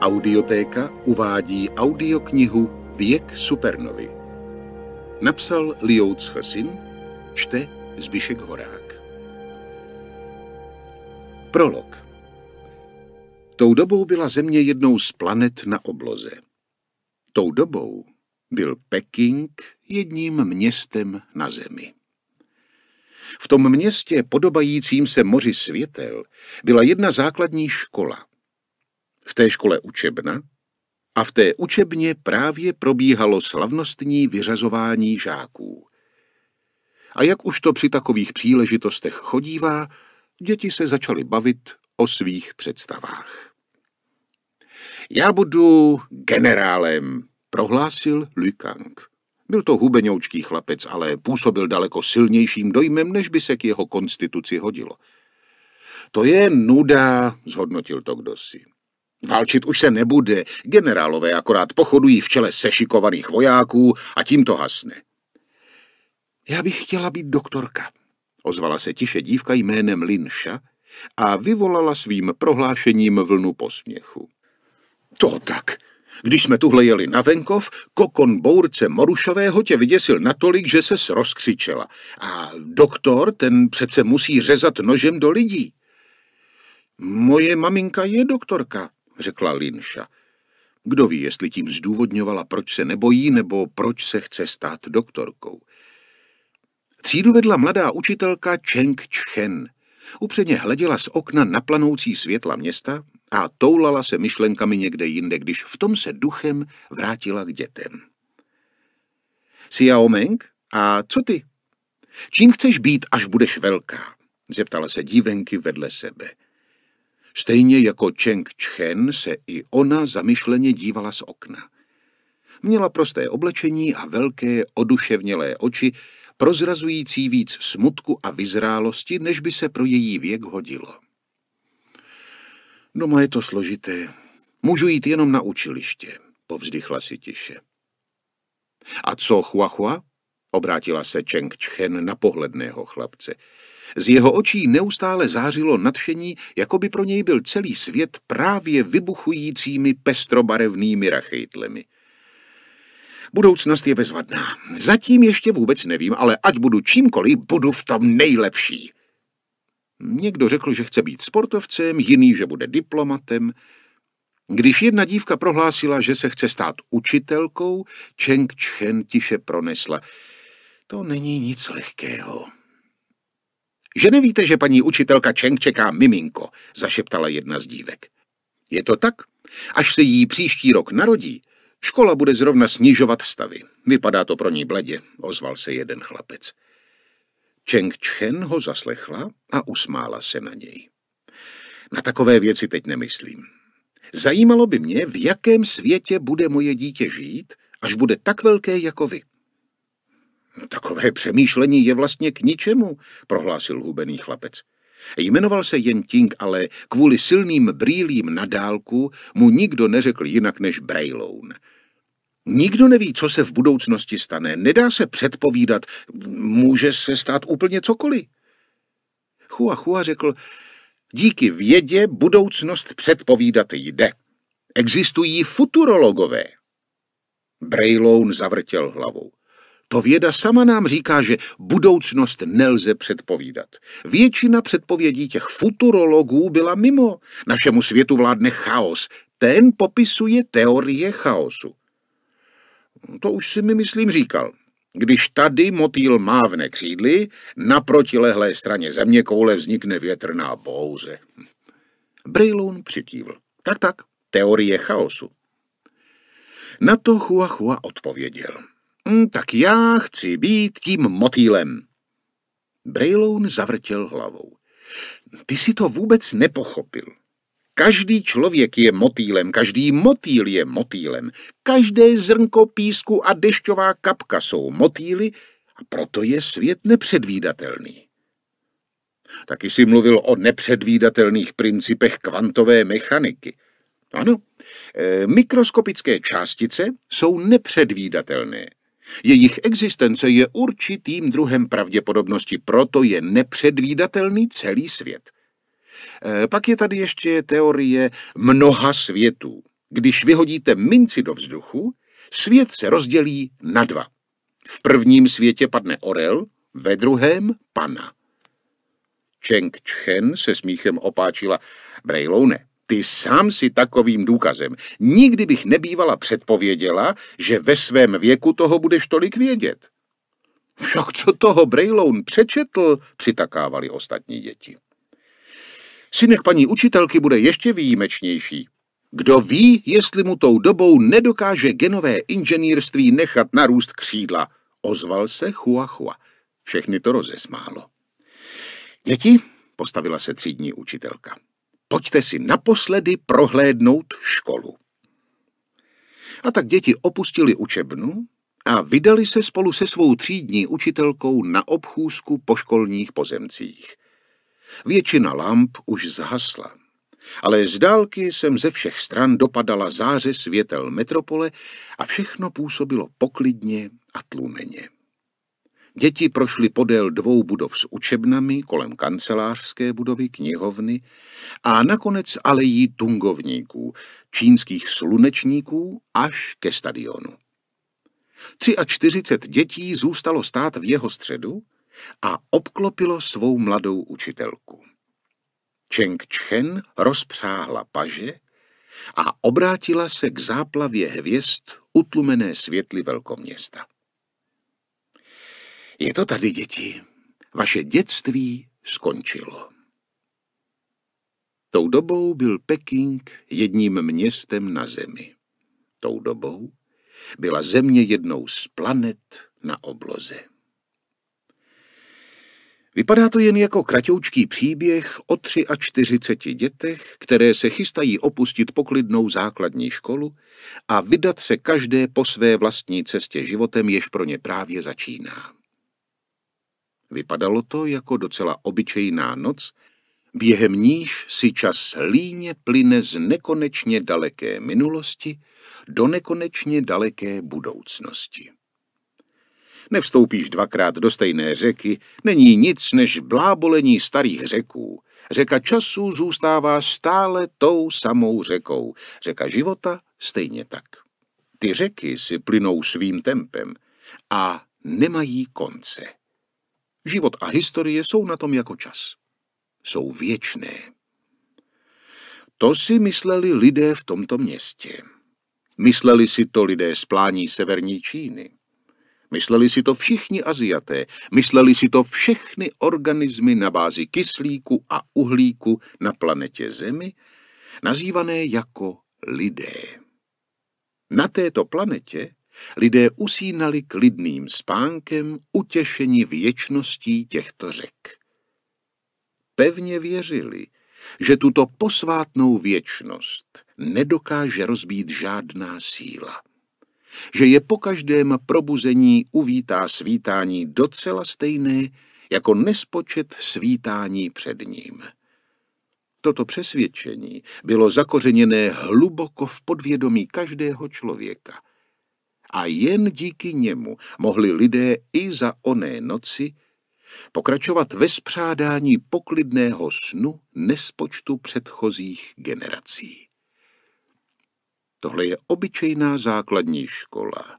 Audiotéka uvádí audioknihu Věk supernovy. Napsal Liouc Chosin, čte Zbišek Horák. Prolog Tou dobou byla Země jednou z planet na obloze. Tou dobou byl Peking jedním městem na Zemi. V tom městě, podobajícím se moři světel, byla jedna základní škola – v té škole učebna a v té učebně právě probíhalo slavnostní vyřazování žáků. A jak už to při takových příležitostech chodívá, děti se začaly bavit o svých představách. Já budu generálem, prohlásil Lü Kang. Byl to hubeňoučký chlapec, ale působil daleko silnějším dojmem, než by se k jeho konstituci hodilo. To je nuda, zhodnotil to kdosi. Válčit už se nebude, generálové akorát pochodují v čele sešikovaných vojáků a tím to hasne. Já bych chtěla být doktorka, ozvala se tiše dívka jménem Linša a vyvolala svým prohlášením vlnu posměchu. To tak. Když jsme tuhle jeli na venkov, kokon bource Morušového tě vyděsil natolik, že se rozkřičela. A doktor, ten přece musí řezat nožem do lidí. Moje maminka je doktorka, řekla Linša. Kdo ví, jestli tím zdůvodňovala, proč se nebojí, nebo proč se chce stát doktorkou. Třídu vedla mladá učitelka Cheng Chen. Upřeně hleděla z okna na planoucí světla města a toulala se myšlenkami někde jinde, když v tom se duchem vrátila k dětem. Meng, a co ty? Čím chceš být, až budeš velká? Zeptala se dívenky vedle sebe. Stejně jako Cheng Chen se i ona zamyšleně dívala z okna. Měla prosté oblečení a velké, oduševnělé oči, prozrazující víc smutku a vyzrálosti, než by se pro její věk hodilo. Doma no, je to složité. Můžu jít jenom na učiliště, povzdychla si tiše. A co Huahua? Obrátila se Cheng Chen na pohledného chlapce. Z jeho očí neustále zářilo nadšení, jako by pro něj byl celý svět právě vybuchujícími pestrobarevnými rachejtlemi. Budoucnost je bezvadná. Zatím ještě vůbec nevím, ale ať budu čímkoliv, budu v tom nejlepší. Někdo řekl, že chce být sportovcem, jiný, že bude diplomatem. Když jedna dívka prohlásila, že se chce stát učitelkou, Cheng Chen tiše pronesla. To není nic lehkého. Že nevíte, že paní učitelka Čeng čeká miminko, zašeptala jedna z dívek. Je to tak? Až se jí příští rok narodí, škola bude zrovna snižovat stavy. Vypadá to pro ní bledě, ozval se jeden chlapec. Čeng Chen ho zaslechla a usmála se na něj. Na takové věci teď nemyslím. Zajímalo by mě, v jakém světě bude moje dítě žít, až bude tak velké jako vy. Takové přemýšlení je vlastně k ničemu, prohlásil hubený chlapec. Jmenoval se jen Ting, ale kvůli silným brýlím na dálku mu nikdo neřekl jinak než Brailoun. Nikdo neví, co se v budoucnosti stane, nedá se předpovídat, může se stát úplně cokoliv. Chua Chua řekl, díky vědě budoucnost předpovídat jde. Existují futurologové. Brailoun zavrtěl hlavou. To věda sama nám říká, že budoucnost nelze předpovídat. Většina předpovědí těch futurologů byla mimo. Našemu světu vládne chaos. Ten popisuje teorie chaosu. To už si mi, myslím, říkal. Když tady motýl mávne křídly, na protilehlé straně země koule vznikne větrná bouze. Brejloun přitívl. Tak, tak, teorie chaosu. Na to Chua Chua odpověděl. Mm, tak já chci být tím motýlem. Brejloun zavrtěl hlavou. Ty si to vůbec nepochopil. Každý člověk je motýlem, každý motýl je motýlem. Každé zrnko písku a dešťová kapka jsou motýly a proto je svět nepředvídatelný. Taky si mluvil o nepředvídatelných principech kvantové mechaniky. Ano, eh, mikroskopické částice jsou nepředvídatelné. Jejich existence je určitým druhem pravděpodobnosti, proto je nepředvídatelný celý svět. E, pak je tady ještě teorie mnoha světů. Když vyhodíte minci do vzduchu, svět se rozdělí na dva. V prvním světě padne orel, ve druhém pana. Cheng Chen se smíchem opáčila. Brejloune, ty sám si takovým důkazem. Nikdy bych nebývala předpověděla, že ve svém věku toho budeš tolik vědět. Však co toho Brejloun přečetl, přitakávali ostatní děti. Synek paní učitelky bude ještě výjimečnější. Kdo ví, jestli mu tou dobou nedokáže genové inženýrství nechat narůst křídla, ozval se Chua Chua. Všechny to rozesmálo. Děti, postavila se třídní učitelka pojďte si naposledy prohlédnout školu. A tak děti opustili učebnu a vydali se spolu se svou třídní učitelkou na obchůzku po školních pozemcích. Většina lamp už zhasla, ale z dálky jsem ze všech stran dopadala záře světel metropole a všechno působilo poklidně a tlumeně. Děti prošly podél dvou budov s učebnami, kolem kancelářské budovy, knihovny a nakonec alejí tungovníků, čínských slunečníků až ke stadionu. 43 dětí zůstalo stát v jeho středu a obklopilo svou mladou učitelku. Cheng Chen rozpřáhla paže a obrátila se k záplavě hvězd utlumené světly velkoměsta. Je to tady, děti. Vaše dětství skončilo. Tou dobou byl Peking jedním městem na Zemi. Tou dobou byla Země jednou z planet na obloze. Vypadá to jen jako kratoučký příběh o 43 dětech, které se chystají opustit poklidnou základní školu a vydat se každé po své vlastní cestě životem, jež pro ně právě začíná. Vypadalo to jako docela obyčejná noc, během níž si čas líně plyne z nekonečně daleké minulosti do nekonečně daleké budoucnosti. Nevstoupíš dvakrát do stejné řeky, není nic než blábolení starých řeků. Řeka času zůstává stále tou samou řekou, řeka života stejně tak. Ty řeky si plynou svým tempem a nemají konce. Život a historie jsou na tom jako čas. Jsou věčné. To si mysleli lidé v tomto městě. Mysleli si to lidé z plání severní Číny. Mysleli si to všichni Aziaté, mysleli si to všechny organismy na bázi kyslíku a uhlíku na planetě Zemi, nazývané jako lidé. Na této planetě Lidé usínali klidným spánkem, utěšení věčností těchto řek. Pevně věřili, že tuto posvátnou věčnost nedokáže rozbít žádná síla. Že je po každém probuzení uvítá svítání docela stejné jako nespočet svítání před ním. Toto přesvědčení bylo zakořeněné hluboko v podvědomí každého člověka – a jen díky němu mohli lidé i za oné noci pokračovat ve spřádání poklidného snu nespočtu předchozích generací. Tohle je obyčejná základní škola.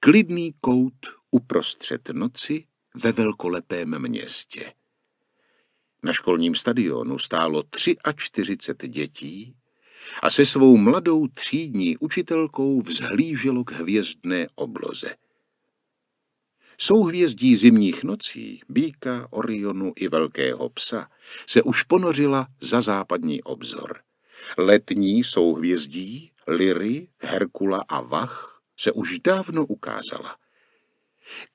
Klidný kout uprostřed noci ve velkolepém městě. Na školním stadionu stálo 43 dětí, a se svou mladou třídní učitelkou vzhlíželo k hvězdné obloze. Souhvězdí zimních nocí, býka, Orionu i velkého psa, se už ponořila za západní obzor. Letní souhvězdí, Liry, Herkula a Vach se už dávno ukázala.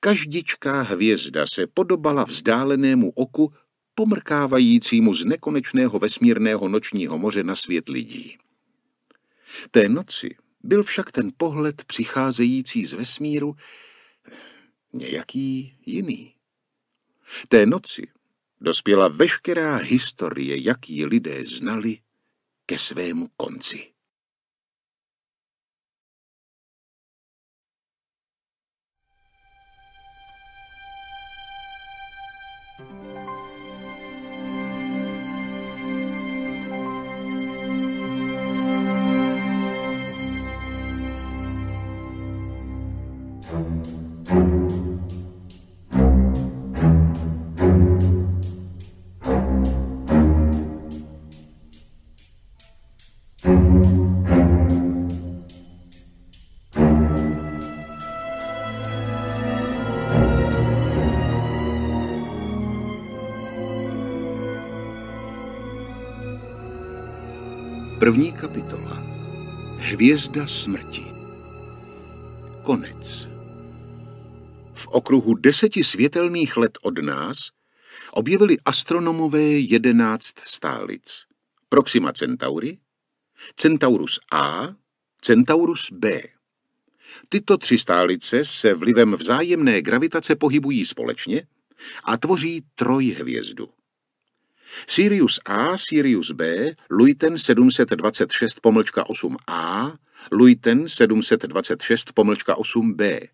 Každičká hvězda se podobala vzdálenému oku pomrkávajícímu z nekonečného vesmírného nočního moře na svět lidí. Té noci byl však ten pohled přicházející z vesmíru nějaký jiný. Té noci dospěla veškerá historie, jaký lidé znali, ke svému konci. První kapitola. Hvězda smrti. Konec. V okruhu deseti světelných let od nás objevili astronomové jedenáct stálic. Proxima Centauri, Centaurus A, Centaurus B. Tyto tři stálice se vlivem vzájemné gravitace pohybují společně a tvoří trojhvězdu. Sirius A, Sirius B, Luiten 726 pomlčka 8A, Luiten 726 pomlčka 8B.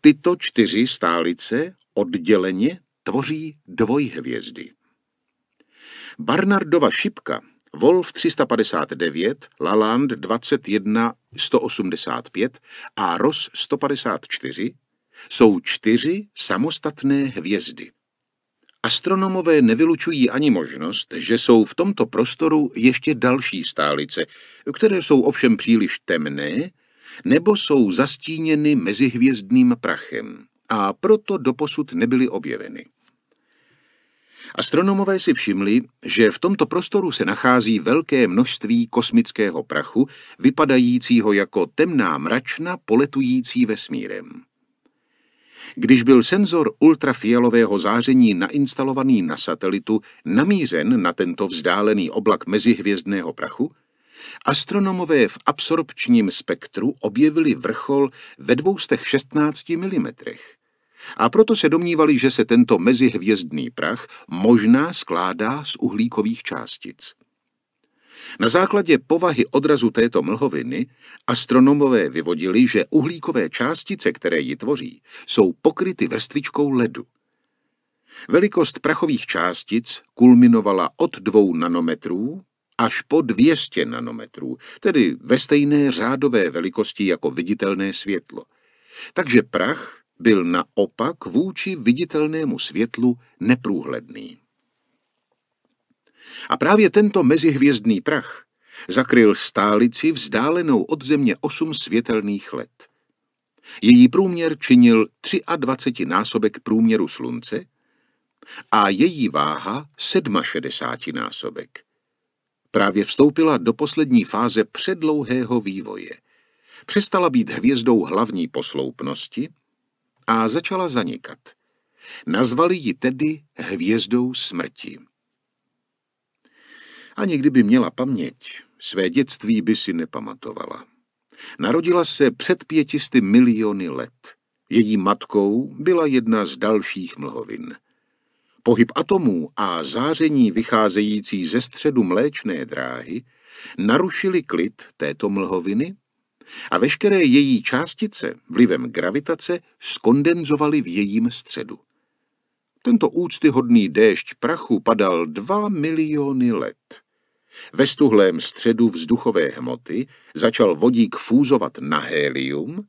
Tyto čtyři stálice odděleně tvoří dvojhvězdy. Barnardova šipka, Wolf 359, Laland 21 185 a Ross 154 jsou čtyři samostatné hvězdy. Astronomové nevylučují ani možnost, že jsou v tomto prostoru ještě další stálice, které jsou ovšem příliš temné nebo jsou zastíněny mezihvězdným prachem a proto doposud nebyly objeveny. Astronomové si všimli, že v tomto prostoru se nachází velké množství kosmického prachu, vypadajícího jako temná mračna poletující vesmírem. Když byl senzor ultrafialového záření nainstalovaný na satelitu namířen na tento vzdálený oblak mezihvězdného prachu, astronomové v absorpčním spektru objevili vrchol ve 216 mm. A proto se domnívali, že se tento mezihvězdný prach možná skládá z uhlíkových částic. Na základě povahy odrazu této mlhoviny astronomové vyvodili, že uhlíkové částice, které ji tvoří, jsou pokryty vrstvičkou ledu. Velikost prachových částic kulminovala od 2 nanometrů až po 200 nanometrů, tedy ve stejné řádové velikosti jako viditelné světlo. Takže prach byl naopak vůči viditelnému světlu neprůhledný. A právě tento mezihvězdný prach zakryl stálici vzdálenou od země 8 světelných let. Její průměr činil 23 násobek průměru slunce a její váha 67 násobek. Právě vstoupila do poslední fáze předlouhého vývoje. Přestala být hvězdou hlavní posloupnosti a začala zanikat. Nazvali ji tedy hvězdou smrti. Ani kdyby měla paměť, své dětství by si nepamatovala. Narodila se před pětisty miliony let. Její matkou byla jedna z dalších mlhovin. Pohyb atomů a záření vycházející ze středu mléčné dráhy narušili klid této mlhoviny a veškeré její částice vlivem gravitace skondenzovaly v jejím středu. Tento úctyhodný déšť prachu padal dva miliony let. Ve stuhlém středu vzduchové hmoty začal vodík fúzovat na hélium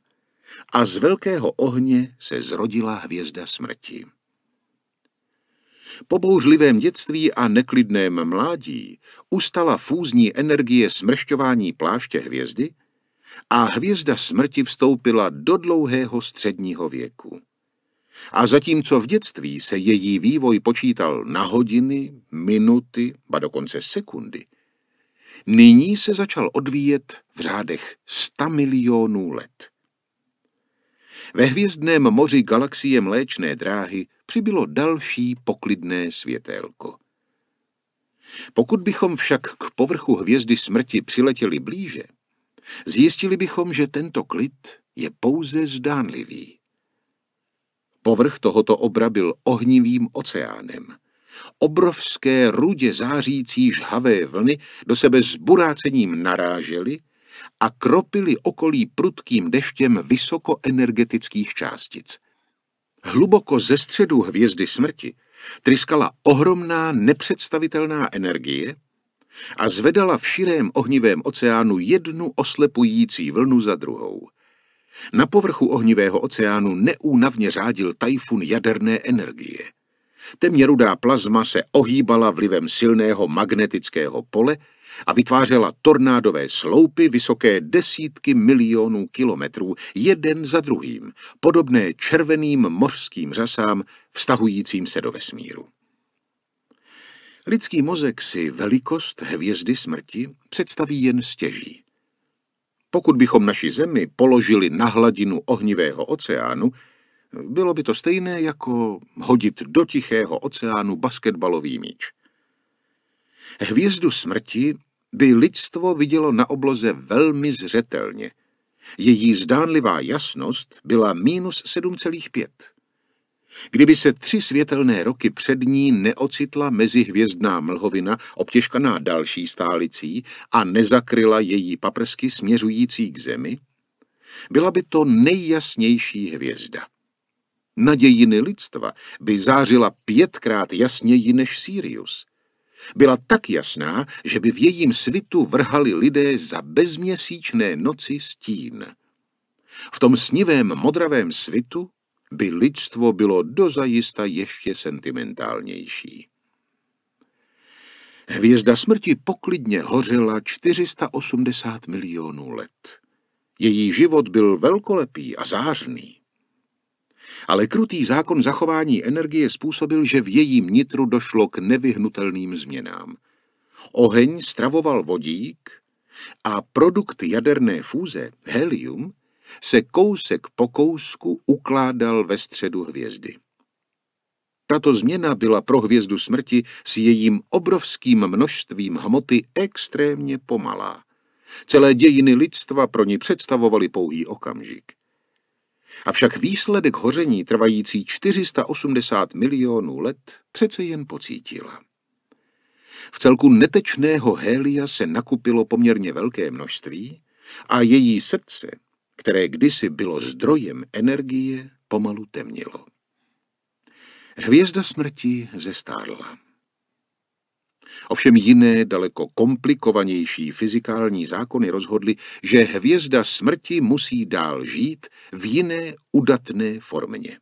a z velkého ohně se zrodila hvězda smrti. Po bouřlivém dětství a neklidném mládí ustala fúzní energie smršťování pláště hvězdy a hvězda smrti vstoupila do dlouhého středního věku. A zatímco v dětství se její vývoj počítal na hodiny, minuty, ba dokonce sekundy, nyní se začal odvíjet v řádech 100 milionů let. Ve hvězdném moři galaxie Mléčné dráhy přibylo další poklidné světélko. Pokud bychom však k povrchu hvězdy smrti přiletěli blíže, zjistili bychom, že tento klid je pouze zdánlivý. Povrch tohoto obra byl ohnivým oceánem. Obrovské rudě zářící žhavé vlny do sebe s burácením narážely a kropily okolí prudkým deštěm vysokoenergetických částic. Hluboko ze středu hvězdy smrti tryskala ohromná nepředstavitelná energie a zvedala v širém ohnivém oceánu jednu oslepující vlnu za druhou. Na povrchu ohnivého oceánu neúnavně řádil tajfun jaderné energie. Temněrudá plazma se ohýbala vlivem silného magnetického pole a vytvářela tornádové sloupy vysoké desítky milionů kilometrů, jeden za druhým, podobné červeným mořským řasám vztahujícím se do vesmíru. Lidský mozek si velikost hvězdy smrti představí jen stěží. Pokud bychom naši zemi položili na hladinu ohnivého oceánu, bylo by to stejné jako hodit do tichého oceánu basketbalový míč. Hvězdu smrti by lidstvo vidělo na obloze velmi zřetelně. Její zdánlivá jasnost byla minus 7,5. Kdyby se tři světelné roky před ní neocitla mezihvězdná mlhovina obtěžkaná další stálicí a nezakryla její paprsky směřující k zemi, byla by to nejjasnější hvězda na dějiny lidstva by zářila pětkrát jasněji než Sirius. Byla tak jasná, že by v jejím svitu vrhali lidé za bezměsíčné noci stín. V tom snivém modravém svitu by lidstvo bylo dozajista ještě sentimentálnější. Hvězda smrti poklidně hořela 480 milionů let. Její život byl velkolepý a zářný ale krutý zákon zachování energie způsobil, že v jejím nitru došlo k nevyhnutelným změnám. Oheň stravoval vodík a produkt jaderné fúze, helium, se kousek po kousku ukládal ve středu hvězdy. Tato změna byla pro hvězdu smrti s jejím obrovským množstvím hmoty extrémně pomalá. Celé dějiny lidstva pro ní představovaly pouhý okamžik. Avšak výsledek hoření trvající 480 milionů let přece jen pocítila. V celku netečného hélia se nakupilo poměrně velké množství a její srdce, které kdysi bylo zdrojem energie, pomalu temnilo. Hvězda smrti zestárla. Ovšem jiné, daleko komplikovanější fyzikální zákony rozhodly, že hvězda smrti musí dál žít v jiné udatné formě.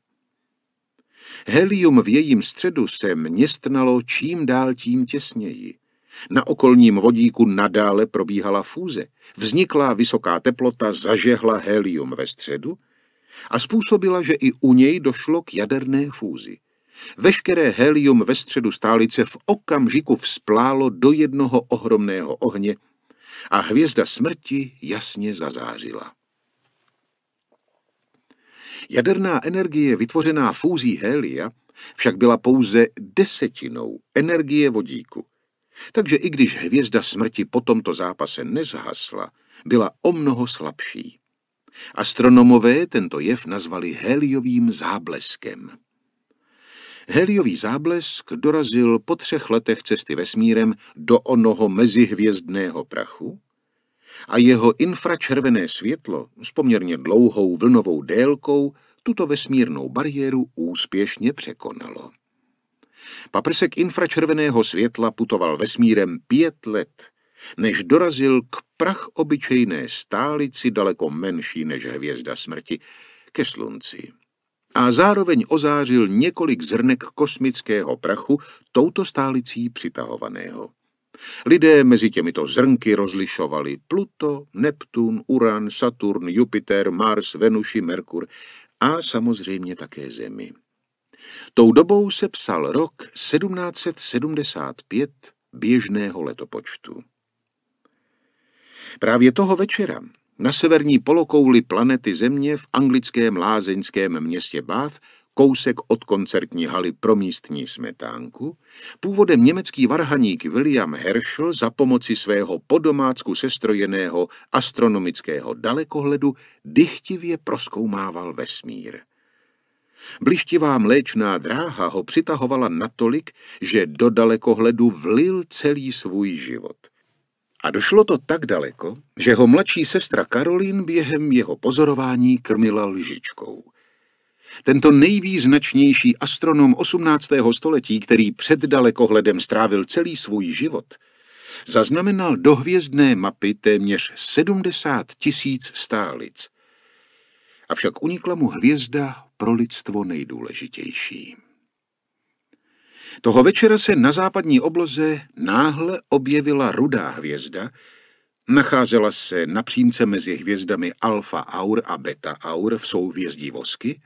Helium v jejím středu se městnalo čím dál tím těsněji. Na okolním vodíku nadále probíhala fúze. vznikla vysoká teplota zažehla helium ve středu a způsobila, že i u něj došlo k jaderné fúzi. Veškeré helium ve středu stálice v okamžiku vzplálo do jednoho ohromného ohně a hvězda smrti jasně zazářila. Jaderná energie vytvořená fúzí helia však byla pouze desetinou energie vodíku. Takže i když hvězda smrti po tomto zápase nezhasla, byla o mnoho slabší. Astronomové tento jev nazvali heliovým zábleskem. Heliový záblesk dorazil po třech letech cesty vesmírem do onoho mezihvězdného prachu a jeho infračervené světlo s poměrně dlouhou vlnovou délkou tuto vesmírnou bariéru úspěšně překonalo. Paprsek infračerveného světla putoval vesmírem pět let, než dorazil k prach obyčejné stálici daleko menší než hvězda smrti, ke slunci a zároveň ozářil několik zrnek kosmického prachu touto stálicí přitahovaného. Lidé mezi těmito zrnky rozlišovali Pluto, Neptun, Uran, Saturn, Jupiter, Mars, Venuši, Merkur a samozřejmě také Zemi. Tou dobou se psal rok 1775 běžného letopočtu. Právě toho večera na severní polokouli planety Země v anglickém lázeňském městě Bath, kousek od koncertní haly pro místní smetánku, původem německý varhaník William Herschel za pomoci svého podomácku sestrojeného astronomického dalekohledu dychtivě proskoumával vesmír. Blištivá mléčná dráha ho přitahovala natolik, že do dalekohledu vlil celý svůj život. A došlo to tak daleko, že ho mladší sestra Karolín během jeho pozorování krmila lžičkou. Tento nejvýznačnější astronom 18. století, který před dalekohledem strávil celý svůj život, zaznamenal do hvězdné mapy téměř 70 tisíc stálic. Avšak unikla mu hvězda pro lidstvo nejdůležitější. Toho večera se na západní obloze náhle objevila rudá hvězda, nacházela se na přímce mezi hvězdami Alfa Aur a Beta Aur v souhvězdí Vosky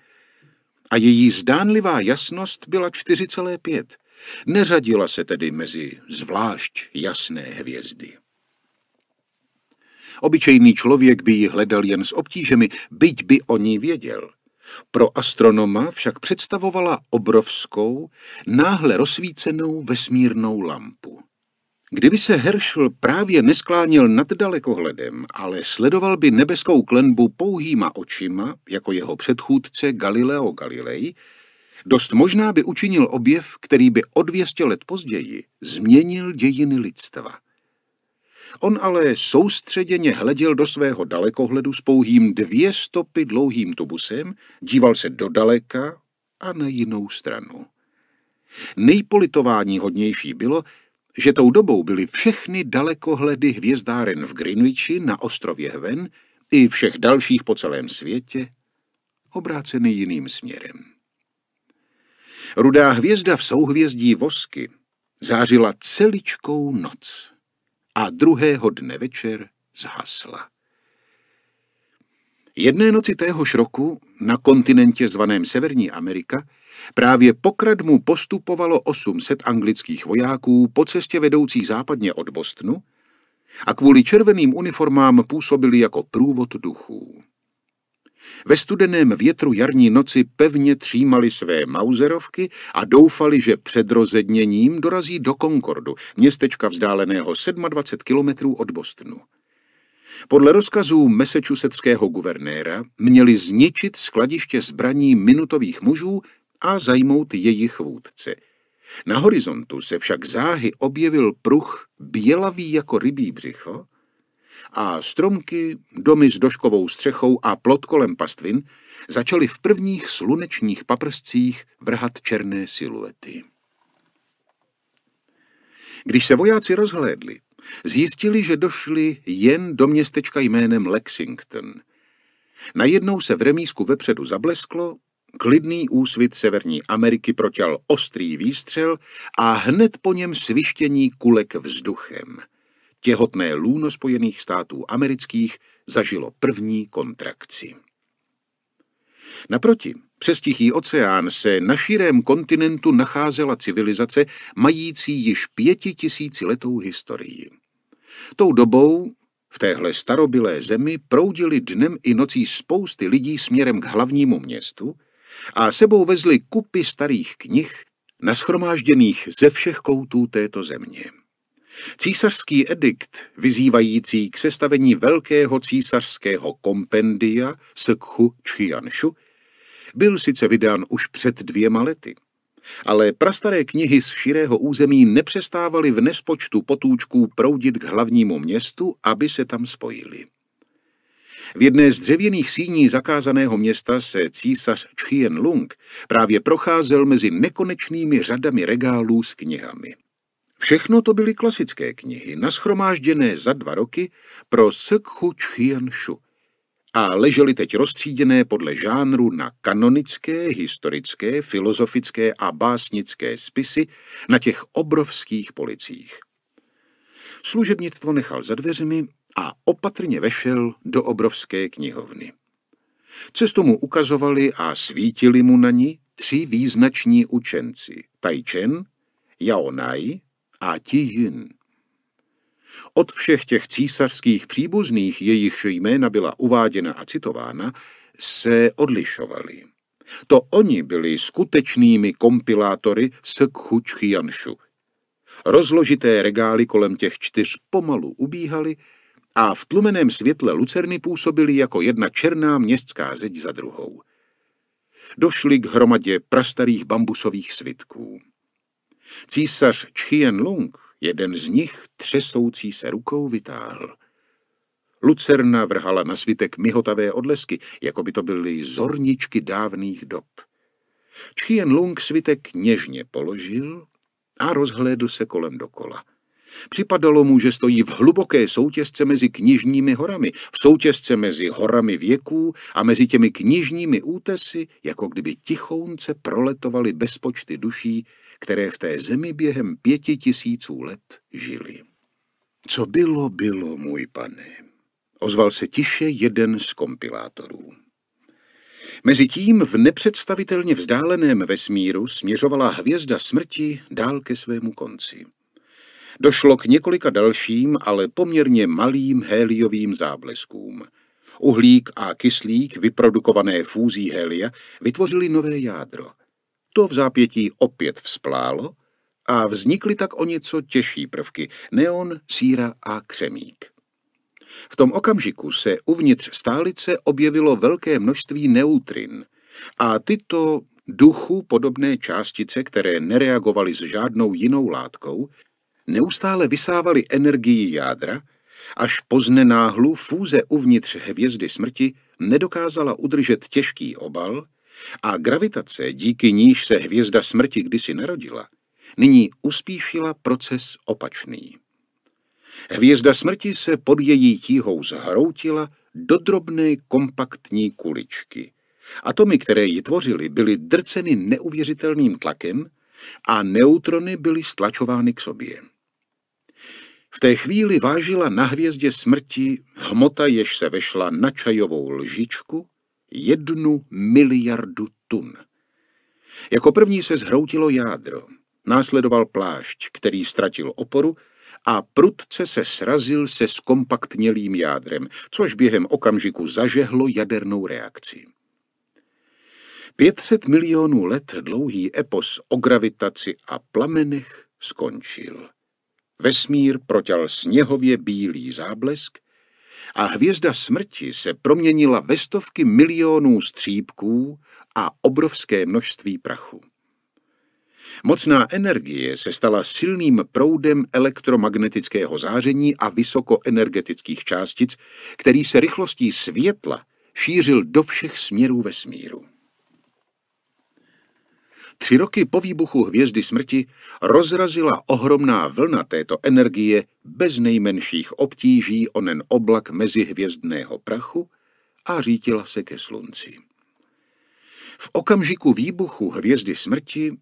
a její zdánlivá jasnost byla 4,5. Neřadila se tedy mezi zvlášť jasné hvězdy. Obyčejný člověk by ji hledal jen s obtížemi, byť by o ní věděl – pro astronoma však představovala obrovskou, náhle rozsvícenou vesmírnou lampu. Kdyby se Herschel právě nesklánil nad dalekohledem, ale sledoval by nebeskou klenbu pouhýma očima, jako jeho předchůdce Galileo Galilei, dost možná by učinil objev, který by o 200 let později změnil dějiny lidstva. On ale soustředěně hleděl do svého dalekohledu s pouhým dvě stopy dlouhým tubusem, díval se do daleka a na jinou stranu. Nejpolitování hodnější bylo, že tou dobou byly všechny dalekohledy hvězdáren v Greenwichi na ostrově Hven i všech dalších po celém světě obráceny jiným směrem. Rudá hvězda v souhvězdí Vosky zářila celičkou noc a druhého dne večer zhasla. Jedné noci téhož roku na kontinentě zvaném Severní Amerika právě pokradmu postupovalo 800 anglických vojáků po cestě vedoucí západně od Bostonu a kvůli červeným uniformám působili jako průvod duchů. Ve studeném větru jarní noci pevně třímali své mauzerovky a doufali, že před rozedněním dorazí do Konkordu, městečka vzdáleného 27 kilometrů od Bostonu. Podle rozkazů massachusettského guvernéra měli zničit skladiště zbraní minutových mužů a zajmout jejich vůdce. Na horizontu se však záhy objevil pruh bělavý jako rybí břicho a stromky, domy s doškovou střechou a plot kolem pastvin začaly v prvních slunečních paprscích vrhat černé siluety. Když se vojáci rozhlédli, zjistili, že došli jen do městečka jménem Lexington. Najednou se v remísku vepředu zablesklo, klidný úsvit Severní Ameriky protěl ostrý výstřel a hned po něm svištění kulek vzduchem – těhotné lůno Spojených států amerických zažilo první kontrakci. Naproti, přes Tichý oceán se na širém kontinentu nacházela civilizace mající již pěti letou historii. Tou dobou v téhle starobilé zemi proudili dnem i nocí spousty lidí směrem k hlavnímu městu a sebou vezli kupy starých knih, naschromážděných ze všech koutů této země. Císařský edikt, vyzývající k sestavení velkého císařského kompendia Sekhu Čianšu, byl sice vydán už před dvěma lety, ale prastaré knihy z širého území nepřestávaly v nespočtu potůčků proudit k hlavnímu městu, aby se tam spojili. V jedné z dřevěných síní zakázaného města se císař Chien Lung právě procházel mezi nekonečnými řadami regálů s knihami. Všechno to byly klasické knihy, naschromážděné za dva roky pro Sekhu Čchianšu a ležely teď rozstříděné podle žánru na kanonické, historické, filozofické a básnické spisy na těch obrovských policích. Služebnictvo nechal za dveřmi a opatrně vešel do obrovské knihovny. Cestu mu ukazovali a svítili mu na ní tři význační učenci. Tai Chen, Yao Nai a ti jin. Od všech těch císařských příbuzných, jejichž jména byla uváděna a citována, se odlišovali. To oni byli skutečnými kompilátory s Kchučchianšu. Rozložité regály kolem těch čtyř pomalu ubíhaly a v tlumeném světle lucerny působily jako jedna černá městská zeď za druhou. Došli k hromadě prastarých bambusových svitků. Císař Chien Lung, jeden z nich, třesoucí se rukou, vytáhl. Lucerna vrhala na svitek mihotavé odlesky, jako by to byly zorničky dávných dob. Chien Lung svitek něžně položil a rozhlédl se kolem dokola. Připadalo mu, že stojí v hluboké soutězce mezi knižními horami, v soutězce mezi horami věků a mezi těmi knižními útesy, jako kdyby tichounce proletovaly bezpočty duší, které v té zemi během pěti tisíců let žili. Co bylo, bylo, můj pane, ozval se tiše jeden z kompilátorů. Mezitím v nepředstavitelně vzdáleném vesmíru směřovala hvězda smrti dál ke svému konci. Došlo k několika dalším, ale poměrně malým héliovým zábleskům. Uhlík a kyslík, vyprodukované fúzí helia, vytvořili nové jádro. To v zápětí opět vzplálo a vznikly tak o něco těžší prvky – neon, síra a křemík. V tom okamžiku se uvnitř stálice objevilo velké množství neutrin a tyto duchu podobné částice, které nereagovaly s žádnou jinou látkou, neustále vysávali energii jádra, až pozne náhlu fúze uvnitř hvězdy smrti nedokázala udržet těžký obal a gravitace, díky níž se hvězda smrti kdysi narodila, nyní uspíšila proces opačný. Hvězda smrti se pod její tíhou zhroutila do drobné kompaktní kuličky. Atomy, které ji tvořily, byly drceny neuvěřitelným tlakem a neutrony byly stlačovány k sobě. V té chvíli vážila na hvězdě smrti hmota, jež se vešla na čajovou lžičku, jednu miliardu tun. Jako první se zhroutilo jádro, následoval plášť, který ztratil oporu a prudce se srazil se skompaktnělým jádrem, což během okamžiku zažehlo jadernou reakci. 500 milionů let dlouhý epos o gravitaci a plamenech skončil vesmír protěl sněhově bílý záblesk a hvězda smrti se proměnila ve stovky milionů střípků a obrovské množství prachu. Mocná energie se stala silným proudem elektromagnetického záření a vysokoenergetických částic, který se rychlostí světla šířil do všech směrů vesmíru. Tři roky po výbuchu hvězdy smrti rozrazila ohromná vlna této energie bez nejmenších obtíží onen oblak mezihvězdného prachu a řítila se ke slunci. V okamžiku výbuchu hvězdy smrti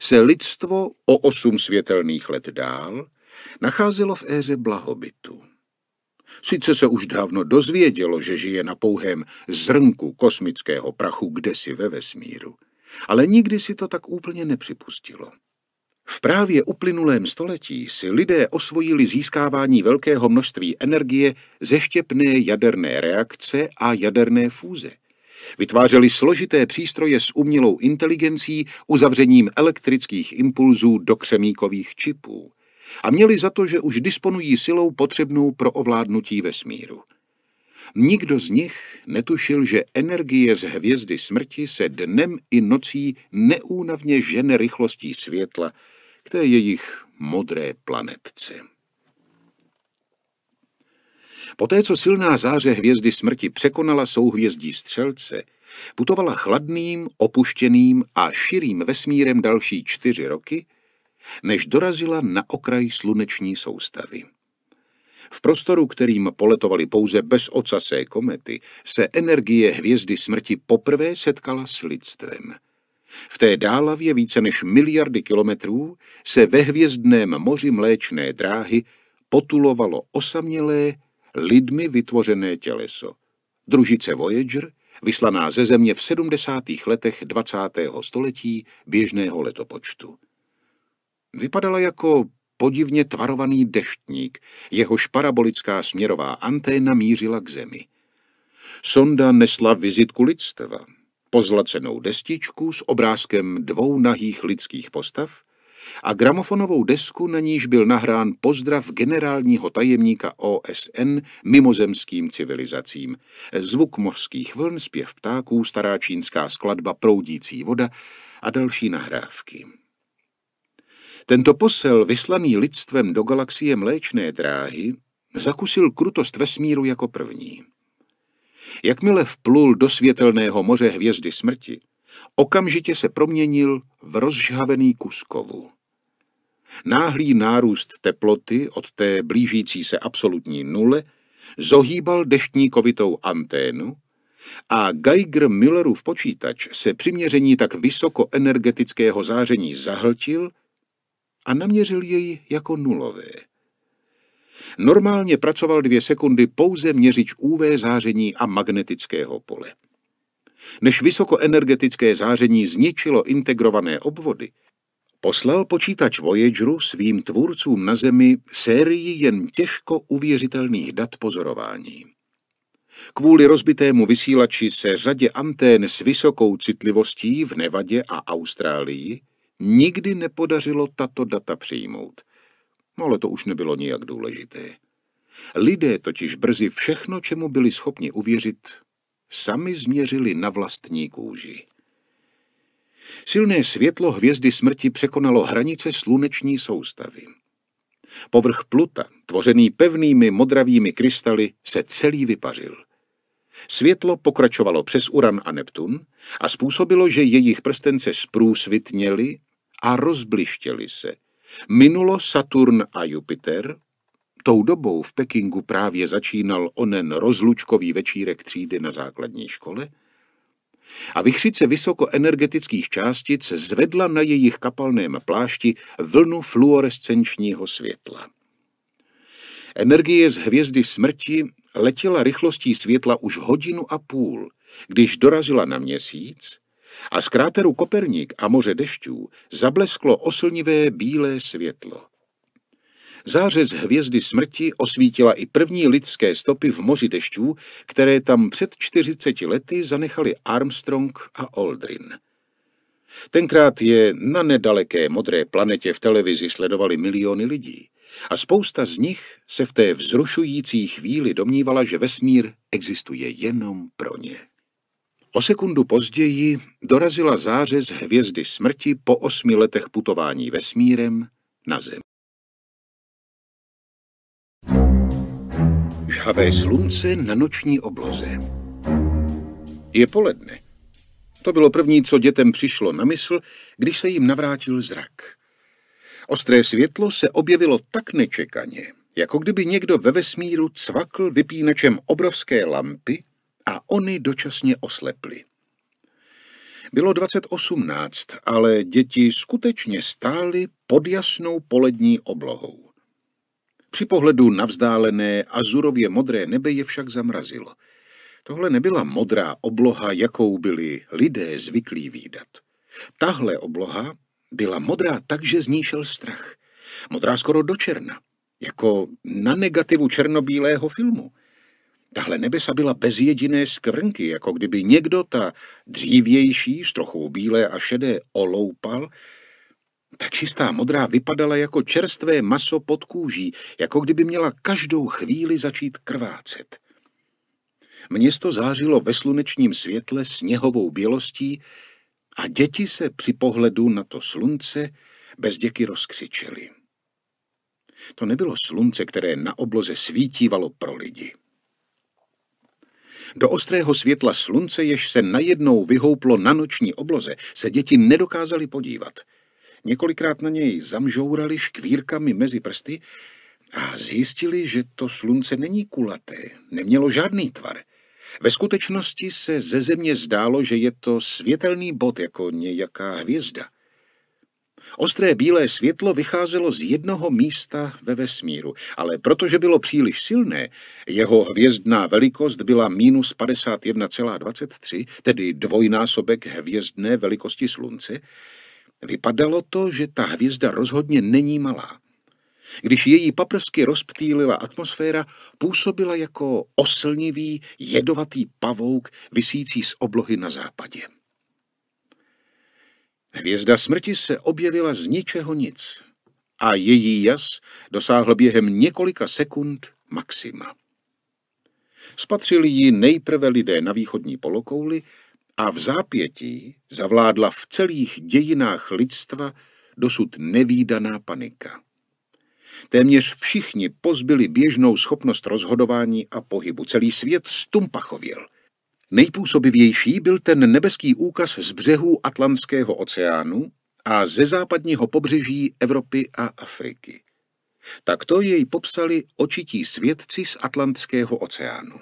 se lidstvo o osm světelných let dál nacházelo v éře blahobytu. Sice se už dávno dozvědělo, že žije na pouhém zrnku kosmického prachu kdesi ve vesmíru – ale nikdy si to tak úplně nepřipustilo. V právě uplynulém století si lidé osvojili získávání velkého množství energie ze štěpné jaderné reakce a jaderné fúze. Vytvářeli složité přístroje s umělou inteligencí, uzavřením elektrických impulzů do křemíkových čipů. A měli za to, že už disponují silou potřebnou pro ovládnutí vesmíru. Nikdo z nich netušil, že energie z hvězdy smrti se dnem i nocí neúnavně žene rychlostí světla k té jejich modré planetce. Poté, co silná záře hvězdy smrti překonala souhvězdí střelce, putovala chladným, opuštěným a širým vesmírem další čtyři roky, než dorazila na okraj sluneční soustavy. V prostoru, kterým poletovali pouze bez ocasé komety, se energie hvězdy smrti poprvé setkala s lidstvem. V té dálavě více než miliardy kilometrů se ve hvězdném moři mléčné dráhy potulovalo osamělé, lidmi vytvořené těleso. Družice Voyager, vyslaná ze Země v 70. letech 20. století běžného letopočtu. Vypadala jako podivně tvarovaný deštník, jehož parabolická směrová anténa mířila k zemi. Sonda nesla vizitku lidstva, pozlacenou destičku s obrázkem dvou nahých lidských postav a gramofonovou desku, na níž byl nahrán pozdrav generálního tajemníka OSN mimozemským civilizacím, zvuk mořských vln, zpěv ptáků, stará čínská skladba Proudící voda a další nahrávky. Tento posel, vyslaný lidstvem do galaxie Mléčné dráhy, zakusil krutost vesmíru jako první. Jakmile vplul do světelného moře hvězdy smrti, okamžitě se proměnil v rozžhavený kus kovu. Náhlý nárůst teploty od té blížící se absolutní nule zohýbal deštníkovitou anténu a Geiger Müllerův počítač se přiměření tak vysokoenergetického záření zahltil, a naměřil jej jako nulové. Normálně pracoval dvě sekundy pouze měřič UV záření a magnetického pole. Než vysokoenergetické záření zničilo integrované obvody, poslal počítač Voyageru svým tvůrcům na Zemi sérii jen těžko uvěřitelných dat pozorování. Kvůli rozbitému vysílači se řadě antén s vysokou citlivostí v Nevadě a Austrálii nikdy nepodařilo tato data přijmout. Ale to už nebylo nijak důležité. Lidé totiž brzy všechno, čemu byli schopni uvěřit, sami změřili na vlastní kůži. Silné světlo hvězdy smrti překonalo hranice sluneční soustavy. Povrch pluta, tvořený pevnými modravými krystaly, se celý vypařil. Světlo pokračovalo přes Uran a Neptun a způsobilo, že jejich prstence sprůsvitněly a rozblištěli se. Minulo Saturn a Jupiter, Tou dobou v Pekingu právě začínal onen rozlučkový večírek třídy na základní škole a vychřice vysokoenergetických částic zvedla na jejich kapalném plášti vlnu fluorescenčního světla. Energie z hvězdy smrti letěla rychlostí světla už hodinu a půl, když dorazila na měsíc a z kráteru Koperník a moře dešťů zablesklo oslnivé bílé světlo. Záře z hvězdy smrti osvítila i první lidské stopy v moři dešťů, které tam před 40 lety zanechali Armstrong a Aldrin. Tenkrát je na nedaleké modré planetě v televizi sledovali miliony lidí a spousta z nich se v té vzrušující chvíli domnívala, že vesmír existuje jenom pro ně. O sekundu později dorazila záře z hvězdy smrti po osmi letech putování vesmírem na Zem. Žhavé slunce na noční obloze. Je poledne. To bylo první, co dětem přišlo na mysl, když se jim navrátil zrak. Ostré světlo se objevilo tak nečekaně, jako kdyby někdo ve vesmíru cvakl vypínačem obrovské lampy a oni dočasně oslepli. Bylo 2018, ale děti skutečně stály pod jasnou polední oblohou. Při pohledu na vzdálené azurově modré nebe je však zamrazilo. Tohle nebyla modrá obloha, jakou byli lidé zvyklí výdat. Tahle obloha byla modrá tak, že z ní šel strach. Modrá skoro do černa, jako na negativu černobílého filmu – Tahle nebesa byla bez jediné skvrnky, jako kdyby někdo ta dřívější, s trochou bílé a šedé, oloupal. Ta čistá modrá vypadala jako čerstvé maso pod kůží, jako kdyby měla každou chvíli začít krvácet. Město zářilo ve slunečním světle sněhovou bělostí a děti se při pohledu na to slunce bezděky rozkřičely. To nebylo slunce, které na obloze svítívalo pro lidi. Do ostrého světla slunce, jež se najednou vyhouplo na noční obloze, se děti nedokázali podívat. Několikrát na něj zamžourali škvírkami mezi prsty a zjistili, že to slunce není kulaté, nemělo žádný tvar. Ve skutečnosti se ze země zdálo, že je to světelný bod jako nějaká hvězda. Ostré bílé světlo vycházelo z jednoho místa ve vesmíru, ale protože bylo příliš silné, jeho hvězdná velikost byla minus 51,23, tedy dvojnásobek hvězdné velikosti Slunce, vypadalo to, že ta hvězda rozhodně není malá. Když její paprsky rozptýlila atmosféra, působila jako oslnivý, jedovatý pavouk visící z oblohy na západě. Hvězda smrti se objevila z ničeho nic a její jas dosáhl během několika sekund maxima. Spatřili ji nejprve lidé na východní polokouli a v zápětí zavládla v celých dějinách lidstva dosud nevýdaná panika. Téměř všichni pozbyli běžnou schopnost rozhodování a pohybu. Celý svět stumpachovil. Nejpůsobivější byl ten nebeský úkaz z břehů Atlantského oceánu a ze západního pobřeží Evropy a Afriky. Tak to jej popsali očití svědci z Atlantského oceánu.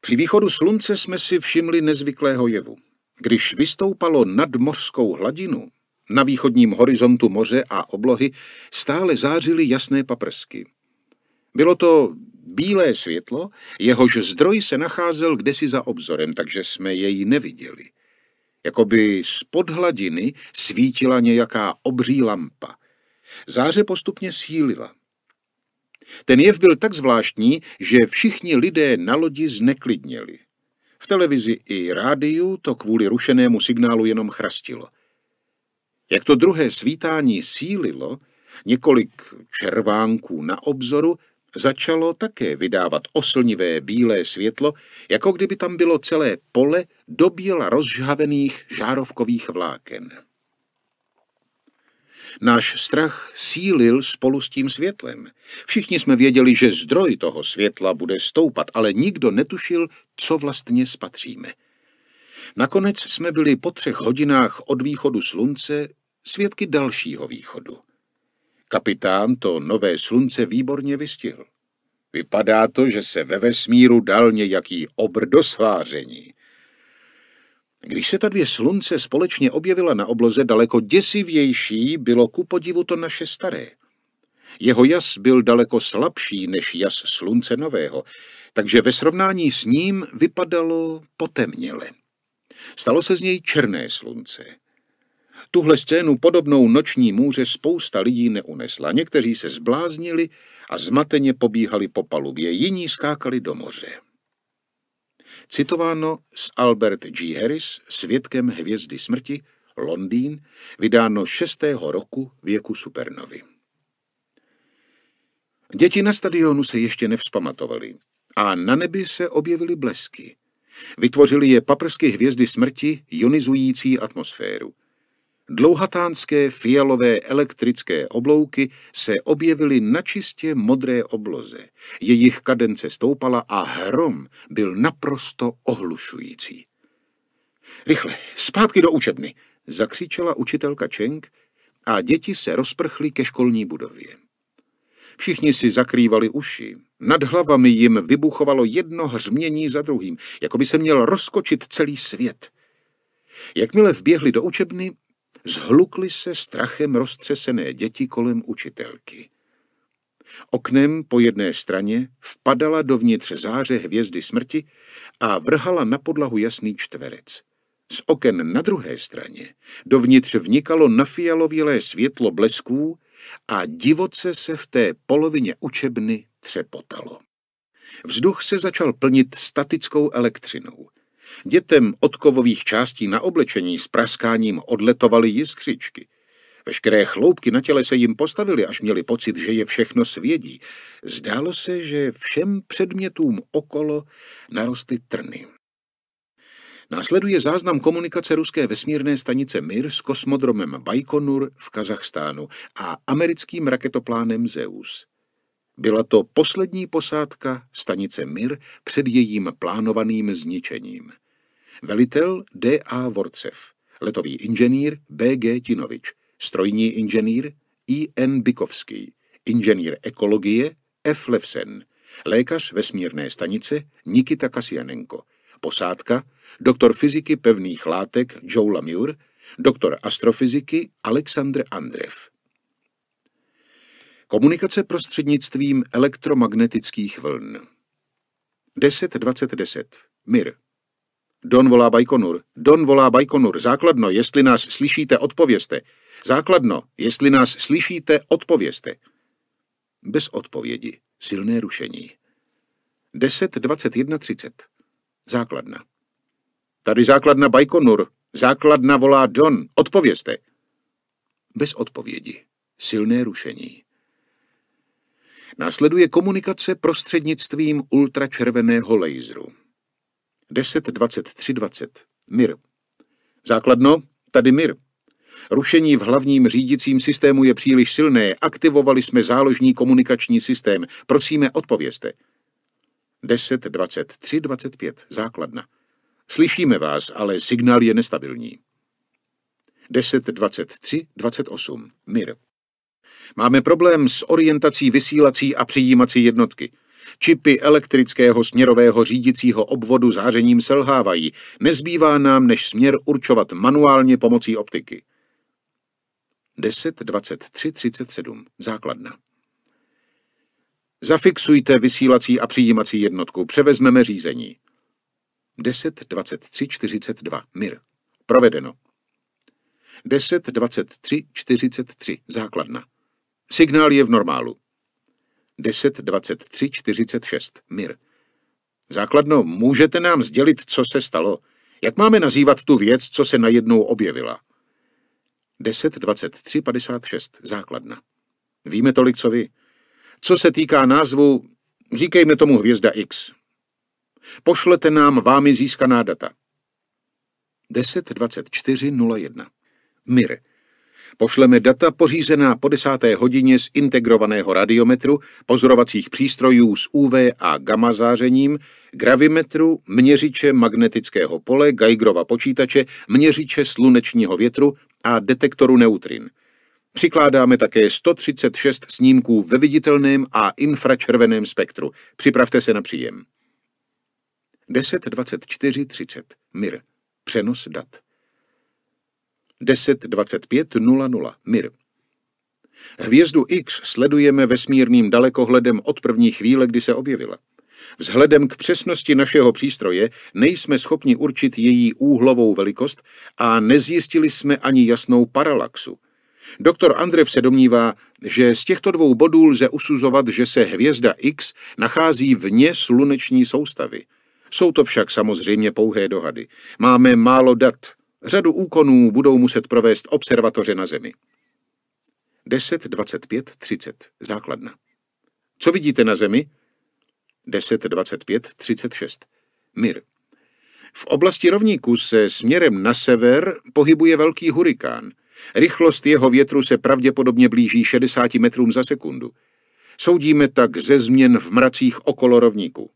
Při východu slunce jsme si všimli nezvyklého jevu. Když vystoupalo nad mořskou hladinu, na východním horizontu moře a oblohy stále zářily jasné paprsky. Bylo to bílé světlo, jehož zdroj se nacházel kdesi za obzorem, takže jsme jej neviděli. Jakoby z hladiny svítila nějaká obří lampa. Záře postupně sílila. Ten jev byl tak zvláštní, že všichni lidé na lodi zneklidněli. V televizi i rádiu to kvůli rušenému signálu jenom chrastilo. Jak to druhé svítání sílilo, několik červánků na obzoru začalo také vydávat oslnivé bílé světlo, jako kdyby tam bylo celé pole dobíl rozžhavených žárovkových vláken. Náš strach sílil spolu s tím světlem. Všichni jsme věděli, že zdroj toho světla bude stoupat, ale nikdo netušil, co vlastně spatříme. Nakonec jsme byli po třech hodinách od východu slunce svědky dalšího východu. Kapitán to nové slunce výborně vystihl. Vypadá to, že se ve vesmíru dal nějaký obr do sváření. Když se ta dvě slunce společně objevila na obloze, daleko děsivější bylo ku podivu to naše staré. Jeho jas byl daleko slabší než jas slunce nového, takže ve srovnání s ním vypadalo potemněle. Stalo se z něj černé slunce. Tuhle scénu podobnou noční můře spousta lidí neunesla. Někteří se zbláznili a zmateně pobíhali po palubě, jiní skákali do moře. Citováno s Albert G. Harris, svědkem hvězdy smrti, Londýn, vydáno 6. roku věku supernovy. Děti na stadionu se ještě nevzpamatovali a na nebi se objevily blesky. Vytvořili je paprsky hvězdy smrti, ionizující atmosféru. Dlouhatánské fialové elektrické oblouky se objevily na čistě modré obloze. Jejich kadence stoupala a hrom byl naprosto ohlušující. Rychle, zpátky do učebny, zakřičela učitelka Čeng a děti se rozprchly ke školní budově. Všichni si zakrývali uši. Nad hlavami jim vybuchovalo jedno hřmění za druhým, jako by se měl rozkočit celý svět. Jakmile vběhli do učebny, Zhlukly se strachem roztřesené děti kolem učitelky. Oknem po jedné straně vpadala dovnitř záře hvězdy smrti a vrhala na podlahu jasný čtverec. Z oken na druhé straně dovnitř vnikalo nafialovělé světlo blesků a divoce se v té polovině učebny třepotalo. Vzduch se začal plnit statickou elektřinou. Dětem od kovových částí na oblečení s praskáním odletovaly jiskřičky. Veškeré chloubky na těle se jim postavily, až měli pocit, že je všechno svědí. Zdálo se, že všem předmětům okolo narostly trny. Následuje záznam komunikace ruské vesmírné stanice Mir s kosmodromem Baikonur v Kazachstánu a americkým raketoplánem Zeus. Byla to poslední posádka stanice Mir před jejím plánovaným zničením. Velitel D.A. Vorcev, letový inženýr B.G. Tinovič, strojní inženýr I.N. Bikovský, inženýr ekologie F. Levsen, lékař vesmírné stanice Nikita Kasianenko, posádka doktor fyziky pevných látek Joe Lamure, doktor astrofyziky Aleksandr Andrev. Komunikace prostřednictvím elektromagnetických vln. 10 20 10. Mir. Don volá Bajkonur. Don volá Bajkonur. Základno, jestli nás slyšíte, odpověste. Základno, jestli nás slyšíte, odpověste. Bez odpovědi. Silné rušení. 10 21 30. Základna. Tady základna Bajkonur. Základna volá Don. Odpověste. Bez odpovědi. Silné rušení. Následuje komunikace prostřednictvím ultračerveného laseru. 10.23.20. MIR. Základno, tady MIR. Rušení v hlavním řídicím systému je příliš silné. Aktivovali jsme záložní komunikační systém. Prosíme, odpovězte. 10.23.25. Základna. Slyšíme vás, ale signál je nestabilní. 10.23.28. Mir. Máme problém s orientací vysílací a přijímací jednotky. Čipy elektrického směrového řídicího obvodu zářením selhávají. Nezbývá nám, než směr určovat manuálně pomocí optiky. 10, 23, 37. Základna. Zafixujte vysílací a přijímací jednotku. Převezmeme řízení. 10, 23, 42. Mir. Provedeno. 10, 23, 43. Základna. Signál je v normálu. 10, 23, 46, Mir. Základno, můžete nám sdělit, co se stalo? Jak máme nazývat tu věc, co se najednou objevila? 10, 23, 56, základna. Víme tolik, co vy. Co se týká názvu, říkejme tomu hvězda X. Pošlete nám vámi získaná data. 10, 24, 01. Mir pošleme data pořízená po desáté hodině z integrovaného radiometru, pozorovacích přístrojů s UV a gamma zářením, gravimetru, měřiče magnetického pole, Geigerova počítače, měřiče slunečního větru a detektoru neutrin. Přikládáme také 136 snímků ve viditelném a infračerveném spektru. Připravte se na příjem. 10.24.30 MIR. Přenos dat. 10.25.00 Mir. Hvězdu X sledujeme vesmírným dalekohledem od první chvíle, kdy se objevila. Vzhledem k přesnosti našeho přístroje nejsme schopni určit její úhlovou velikost a nezjistili jsme ani jasnou paralaxu. Doktor Andrev se domnívá, že z těchto dvou bodů lze usuzovat, že se hvězda X nachází vně sluneční soustavy. Jsou to však samozřejmě pouhé dohady. Máme málo dat, Řadu úkonů budou muset provést observatoře na Zemi. 10, 25, 30. Základna. Co vidíte na Zemi? 10, 25, 36. Mir. V oblasti rovníku se směrem na sever pohybuje velký hurikán. Rychlost jeho větru se pravděpodobně blíží 60 metrům za sekundu. Soudíme tak ze změn v mracích okolo rovníku.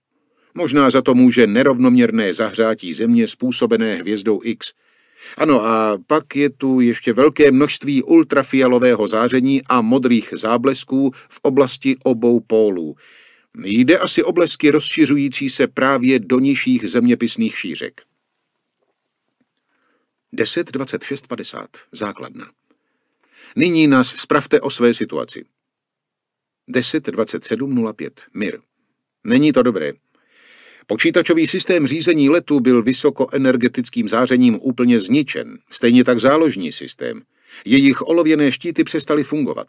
Možná za to může nerovnoměrné zahřátí země způsobené hvězdou X – ano a pak je tu ještě velké množství ultrafialového záření a modrých záblesků v oblasti obou pólů. Jde asi o blesky rozšiřující se právě do nižších zeměpisných šířek. 102650 Základna. Nyní nás spravte o své situaci. 102705 Mir. Není to dobré. Počítačový systém řízení letu byl vysokoenergetickým zářením úplně zničen, stejně tak záložní systém. Jejich olověné štíty přestaly fungovat.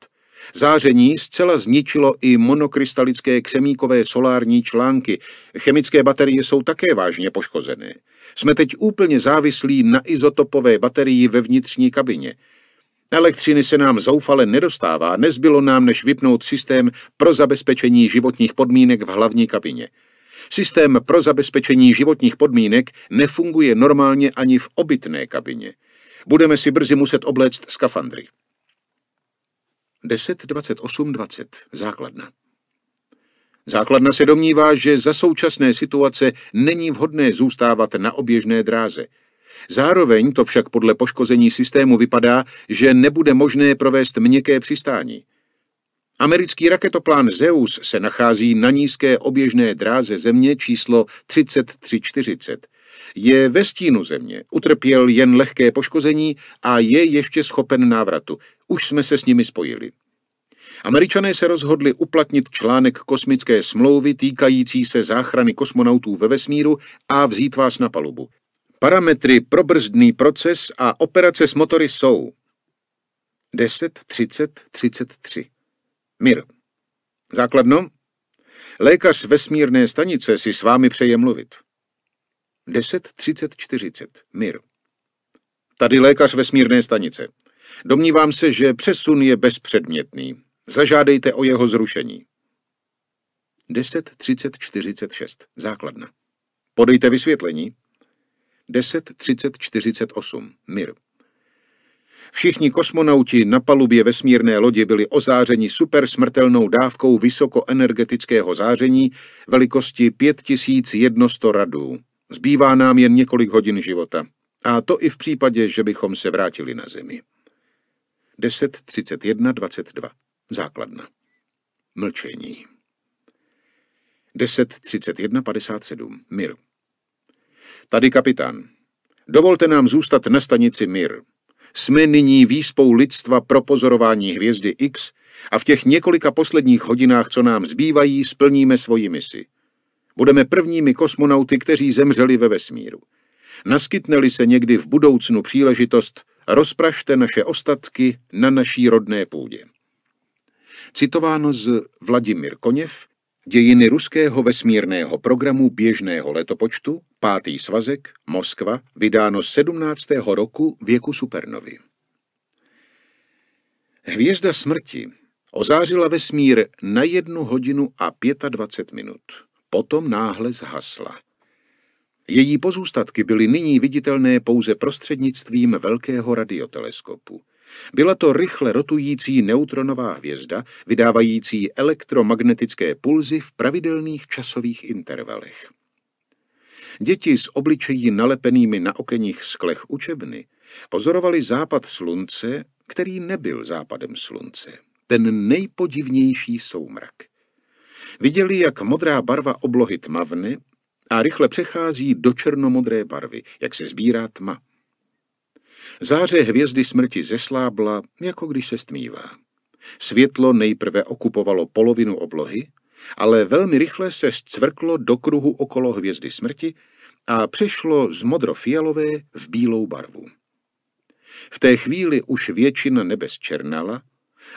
Záření zcela zničilo i monokrystalické křemíkové solární články. Chemické baterie jsou také vážně poškozené. Jsme teď úplně závislí na izotopové baterii ve vnitřní kabině. Elektřiny se nám zoufale nedostává, nezbylo nám než vypnout systém pro zabezpečení životních podmínek v hlavní kabině. Systém pro zabezpečení životních podmínek nefunguje normálně ani v obytné kabině. Budeme si brzy muset obléct skafandry. 10, 28, 20. Základna. Základna se domnívá, že za současné situace není vhodné zůstávat na oběžné dráze. Zároveň to však podle poškození systému vypadá, že nebude možné provést měkké přistání. Americký raketoplán Zeus se nachází na nízké oběžné dráze Země číslo 3340. Je ve stínu Země, utrpěl jen lehké poškození a je ještě schopen návratu. Už jsme se s nimi spojili. Američané se rozhodli uplatnit článek kosmické smlouvy týkající se záchrany kosmonautů ve vesmíru a vzít vás na palubu. Parametry pro brzdný proces a operace s motory jsou 10, 30, 33. Mir. Základno? Lékař vesmírné stanice si s vámi přeje mluvit. 10.30.40. Mir. Tady lékař vesmírné stanice. Domnívám se, že přesun je bezpředmětný. Zažádejte o jeho zrušení. 10.30.46. Základna. Podejte vysvětlení. 10.30.48. Mir. Všichni kosmonauti na palubě vesmírné lodi byli ozářeni supersmrtelnou dávkou vysokoenergetického záření velikosti 5100 radů. Zbývá nám jen několik hodin života. A to i v případě, že bychom se vrátili na Zemi. 10.31.22. Základna. Mlčení. 10.31.57. Mir. Tady kapitán. Dovolte nám zůstat na stanici Mir jsme nyní výspou lidstva pro pozorování hvězdy X a v těch několika posledních hodinách, co nám zbývají, splníme svoji misi. Budeme prvními kosmonauty, kteří zemřeli ve vesmíru. Naskytne-li se někdy v budoucnu příležitost, rozprašte naše ostatky na naší rodné půdě. Citováno z Vladimír Koněv, Dějiny ruského vesmírného programu běžného letopočtu, pátý svazek, Moskva, vydáno 17. roku věku supernovy. Hvězda smrti ozářila vesmír na jednu hodinu a 25 minut. Potom náhle zhasla. Její pozůstatky byly nyní viditelné pouze prostřednictvím velkého radioteleskopu. Byla to rychle rotující neutronová hvězda, vydávající elektromagnetické pulzy v pravidelných časových intervalech. Děti s obličejí nalepenými na okenních sklech učebny pozorovali západ slunce, který nebyl západem slunce, ten nejpodivnější soumrak. Viděli, jak modrá barva oblohy tmavne a rychle přechází do černomodré barvy, jak se sbírá tma. Záře hvězdy smrti zeslábla, jako když se stmívá. Světlo nejprve okupovalo polovinu oblohy, ale velmi rychle se zcvrklo do kruhu okolo hvězdy smrti a přešlo z modrofialové v bílou barvu. V té chvíli už většina nebes černala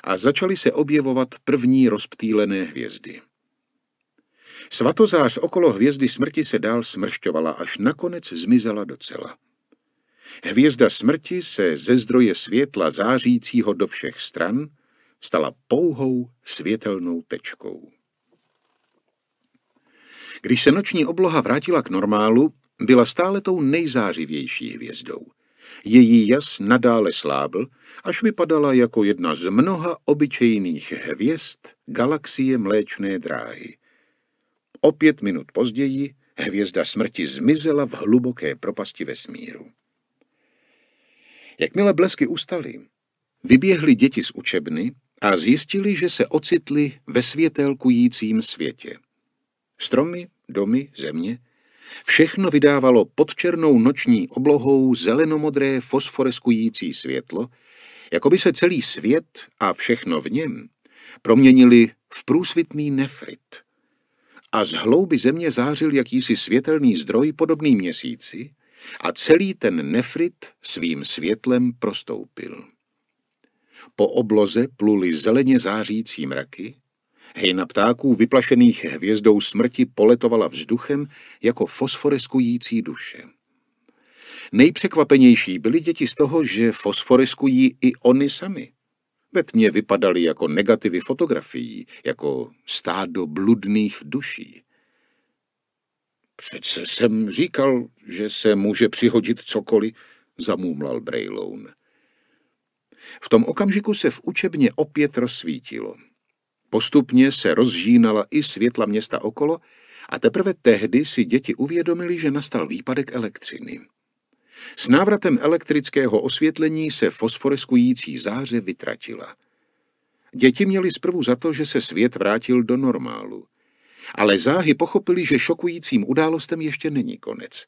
a začaly se objevovat první rozptýlené hvězdy. Svatozář okolo hvězdy smrti se dál smršťovala, až nakonec zmizela docela. Hvězda smrti se ze zdroje světla zářícího do všech stran stala pouhou světelnou tečkou. Když se noční obloha vrátila k normálu, byla stále tou nejzářivější hvězdou. Její jas nadále slábl, až vypadala jako jedna z mnoha obyčejných hvězd galaxie Mléčné dráhy. O pět minut později hvězda smrti zmizela v hluboké propasti vesmíru. Jakmile blesky ustaly, vyběhly děti z učebny a zjistili, že se ocitli ve světelkujícím světě. Stromy, domy, země, všechno vydávalo pod černou noční oblohou zelenomodré fosforeskující světlo, jako by se celý svět a všechno v něm proměnili v průsvitný nefrit. A z hlouby země zářil jakýsi světelný zdroj podobný měsíci, a celý ten nefrit svým světlem prostoupil. Po obloze pluly zeleně zářící mraky, hejna ptáků vyplašených hvězdou smrti poletovala vzduchem jako fosforeskující duše. Nejpřekvapenější byly děti z toho, že fosforeskují i oni sami. Ve tmě vypadaly jako negativy fotografií, jako stádo bludných duší. Přece jsem říkal, že se může přihodit cokoliv, zamůmlal Brejloun. V tom okamžiku se v učebně opět rozsvítilo. Postupně se rozžínala i světla města okolo a teprve tehdy si děti uvědomili, že nastal výpadek elektřiny. S návratem elektrického osvětlení se fosforeskující záře vytratila. Děti měly zprvu za to, že se svět vrátil do normálu. Ale záhy pochopili, že šokujícím událostem ještě není konec.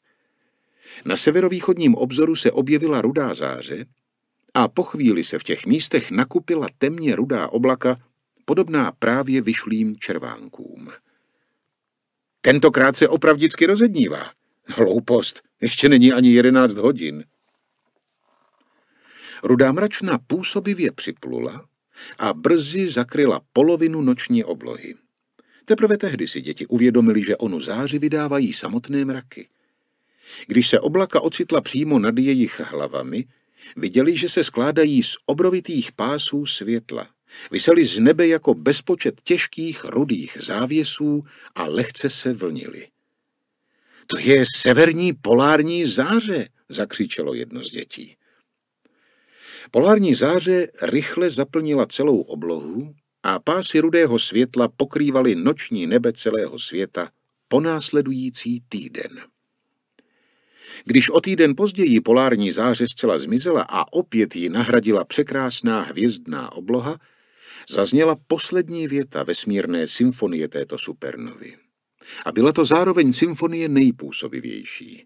Na severovýchodním obzoru se objevila rudá záře a po chvíli se v těch místech nakupila temně rudá oblaka, podobná právě vyšlým červánkům. Tentokrát se opravdicky rozednívá. Hloupost, ještě není ani jedenáct hodin. Rudá mračna působivě připlula a brzy zakryla polovinu noční oblohy. Teprve tehdy si děti uvědomili, že onu záři vydávají samotné mraky. Když se oblaka ocitla přímo nad jejich hlavami, viděli, že se skládají z obrovitých pásů světla. Vysely z nebe jako bezpočet těžkých rudých závěsů a lehce se vlnili. To je severní polární záře, zakřičelo jedno z dětí. Polární záře rychle zaplnila celou oblohu a pásy rudého světla pokrývaly noční nebe celého světa po následující týden. Když o týden později polární záře zcela zmizela a opět ji nahradila překrásná hvězdná obloha, zazněla poslední věta vesmírné symfonie této supernovy. A byla to zároveň symfonie nejpůsobivější.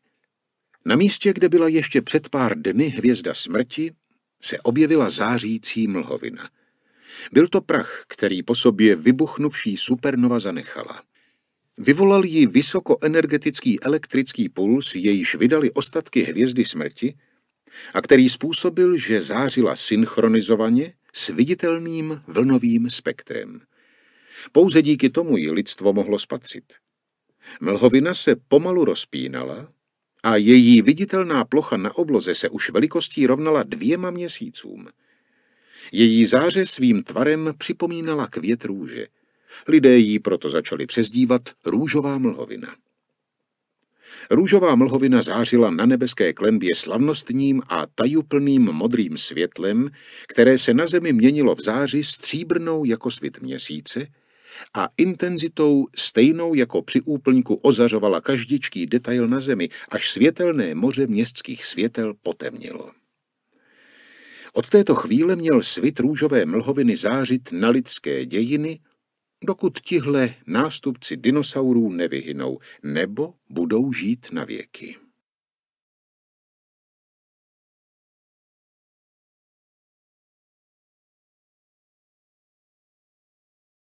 Na místě, kde byla ještě před pár dny hvězda smrti, se objevila zářící mlhovina – byl to prach, který po sobě vybuchnuvší supernova zanechala. Vyvolal ji vysokoenergetický elektrický puls, jejíž vydali ostatky hvězdy smrti, a který způsobil, že zářila synchronizovaně s viditelným vlnovým spektrem. Pouze díky tomu ji lidstvo mohlo spatřit. Mlhovina se pomalu rozpínala a její viditelná plocha na obloze se už velikostí rovnala dvěma měsícům – její záře svým tvarem připomínala květ růže. Lidé jí proto začali přezdívat růžová mlhovina. Růžová mlhovina zářila na nebeské klenbě slavnostním a tajuplným modrým světlem, které se na zemi měnilo v záři stříbrnou jako svit měsíce a intenzitou stejnou jako při úplňku ozařovala každičký detail na zemi, až světelné moře městských světel potemnilo. Od této chvíle měl svit růžové mlhoviny zářit na lidské dějiny, dokud tihle nástupci dinosaurů nevyhynou nebo budou žít na věky.